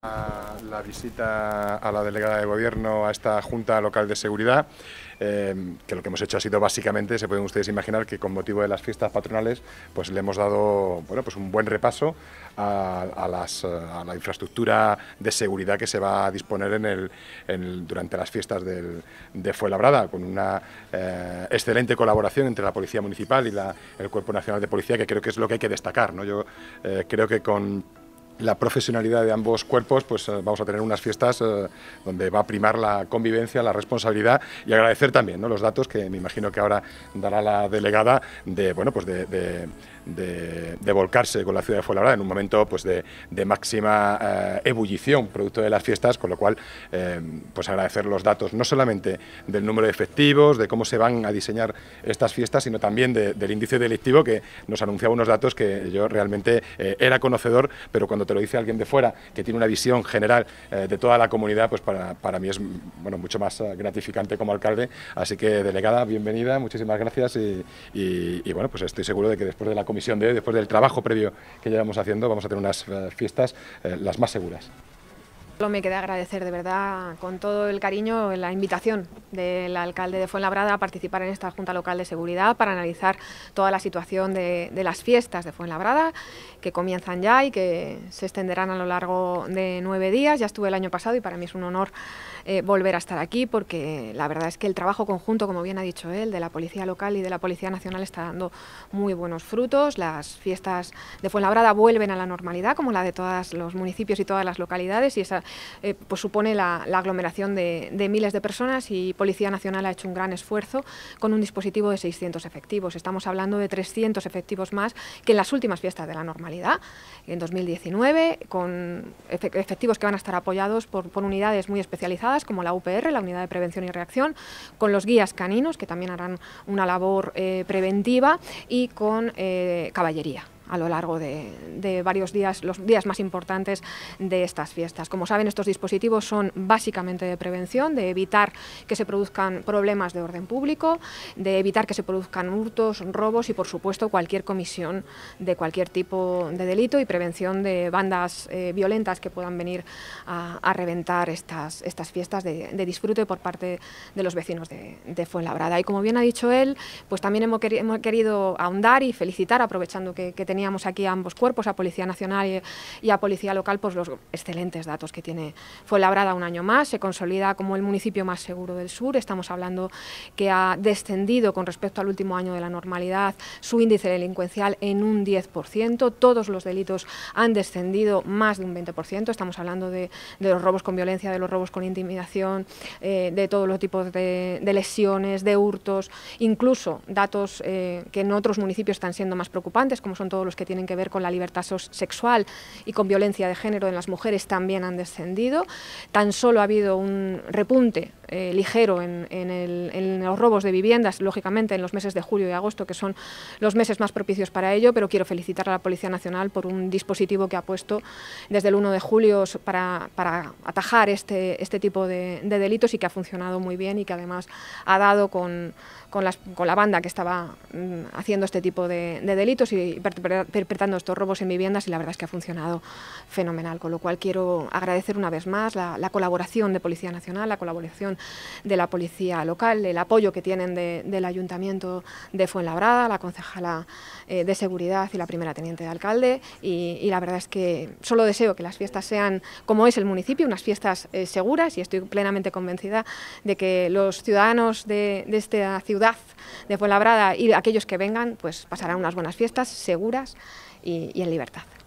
La visita a la delegada de gobierno a esta Junta Local de Seguridad, eh, que lo que hemos hecho ha sido básicamente, se pueden ustedes imaginar que con motivo de las fiestas patronales, pues le hemos dado bueno, pues un buen repaso a, la infraestructura de seguridad que se va a disponer en el, durante las fiestas del, de Fuelabrada, con una eh, excelente colaboración entre la Policía Municipal y la, el Cuerpo Nacional de Policía, que creo que es lo que hay que destacar. ¿no? Yo eh, creo que con la profesionalidad de ambos cuerpos, pues eh, vamos a tener unas fiestas eh, donde va a primar la convivencia, la responsabilidad y agradecer también los datos que me imagino que ahora dará la delegada de, bueno, pues de, volcarse con la ciudad de Fuenlabrada en un momento pues de, máxima eh, ebullición producto de las fiestas, con lo cual pues agradecer los datos no solamente del número de efectivos, de cómo se van a diseñar estas fiestas, sino también del índice delictivo que nos anunciaba unos datos que yo realmente era conocedor, pero cuando te lo dice alguien de fuera que tiene una visión general eh, de toda la comunidad, pues para, mí es bueno, mucho más eh, gratificante como alcalde. Así que, delegada, bienvenida, muchísimas gracias y, bueno, pues estoy seguro de que después de la comisión de hoy, después del trabajo previo que llevamos haciendo, vamos a tener unas eh, fiestas las más seguras. Solo me queda agradecer de verdad con todo el cariño la invitación del alcalde de Fuenlabrada a participar en esta Junta Local de Seguridad para analizar toda la situación de, las fiestas de Fuenlabrada, que comienzan ya y que se extenderán a lo largo de nueve días. Ya estuve el año pasado y para mí es un honor eh, volver a estar aquí porque la verdad es que el trabajo conjunto, como bien ha dicho él, de la Policía Local y de la Policía Nacional está dando muy buenos frutos. Las fiestas de Fuenlabrada vuelven a la normalidad, como la de todos los municipios y todas las localidades, y esa eh, pues supone la, aglomeración de, de miles de personas y Policía Nacional ha hecho un gran esfuerzo con un dispositivo de 600 efectivos. Estamos hablando de 300 efectivos más que en las últimas fiestas de la normalidad, en 2019, con efectivos que van a estar apoyados por, unidades muy especializadas como la UPR, la Unidad de Prevención y Reacción, con los guías caninos que también harán una labor eh, preventiva y con eh, caballería a lo largo de, varios días, los días más importantes de estas fiestas. Como saben, estos dispositivos son básicamente de prevención, de evitar que se produzcan problemas de orden público, de evitar que se produzcan hurtos, robos y, por supuesto, cualquier comisión de cualquier tipo de delito y prevención de bandas eh, violentas que puedan venir a, reventar estas, estas fiestas de, disfrute por parte de los vecinos de, Fuenlabrada. Y como bien ha dicho él, pues también hemos, querido ahondar y felicitar, aprovechando que, que tenemos teníamos aquí a ambos cuerpos, a Policía Nacional y, a Policía Local, pues los excelentes datos que tiene fue labrada un año más, se consolida como el municipio más seguro del sur, estamos hablando que ha descendido con respecto al último año de la normalidad su índice delincuencial en un 10%, todos los delitos han descendido más de un 20%, estamos hablando de, los robos con violencia, de los robos con intimidación, eh, de todos los tipos de, lesiones, de hurtos, incluso datos eh, que en otros municipios están siendo más preocupantes, como son todos los los que tienen que ver con la libertad sexual y con violencia de género en las mujeres también han descendido. Tan solo ha habido un repunte eh, ligero en, los robos de viviendas, lógicamente en los meses de julio y agosto, que son los meses más propicios para ello, pero quiero felicitar a la Policía Nacional por un dispositivo que ha puesto desde el 1 de julio para, atajar este, este tipo de, delitos y que ha funcionado muy bien y que además ha dado con, con, la banda que estaba mm, haciendo este tipo de, delitos y perpetrando estos robos en viviendas y la verdad es que ha funcionado fenomenal, con lo cual quiero agradecer una vez más la colaboración de Policía Nacional, la colaboración de la policía local, el apoyo que tienen del Ayuntamiento de Fuenlabrada, la concejala eh, de Seguridad y la primera teniente de alcalde. Y, la verdad es que solo deseo que las fiestas sean, como es el municipio, unas fiestas eh, seguras y estoy plenamente convencida de que los ciudadanos de, esta ciudad de Fuenlabrada y aquellos que vengan, pues pasarán unas buenas fiestas seguras y en libertad.